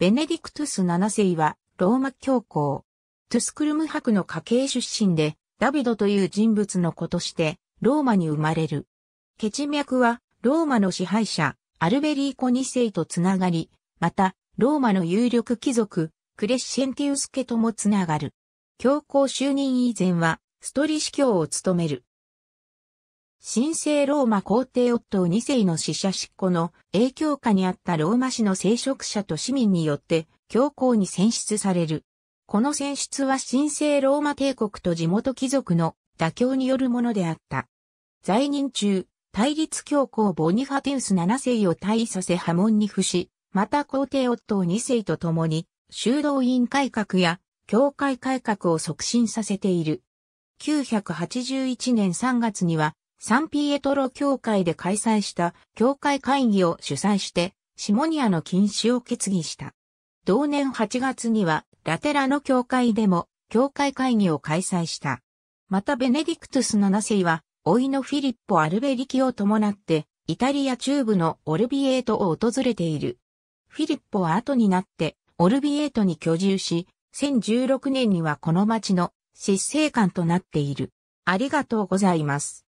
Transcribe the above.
ベネディクトゥス7世は、ローマ教皇。トゥスクルム博の家系出身で、ダビドという人物の子として、ローマに生まれる。ケチ脈は、ローマの支配者、アルベリーコ2世とつながり、また、ローマの有力貴族、クレッシェンティウス家ともつながる。教皇就任以前は、ストリ司教を務める。神聖ローマ皇帝夫ッ2世の死者執行の影響下にあったローマ市の聖職者と市民によって教皇に選出される。この選出は神聖ローマ帝国と地元貴族の妥協によるものであった。在任中、対立教皇ボニファテウス7世を退位させ波紋に伏し、また皇帝夫ッ2世と共に、修道院改革や教会改革を促進させている。981年3月にはサンピエトロ協会で開催した協会会議を主催して、シモニアの禁止を決議した。同年8月には、ラテラの教会でも、教会会議を開催した。またベネディクトのス7世は、老いのフィリッポ・アルベリキを伴って、イタリア中部のオルビエートを訪れている。フィリッポは後になって、オルビエートに居住し、1 0 1 6年にはこの町の執政官となっている。ありがとうございます。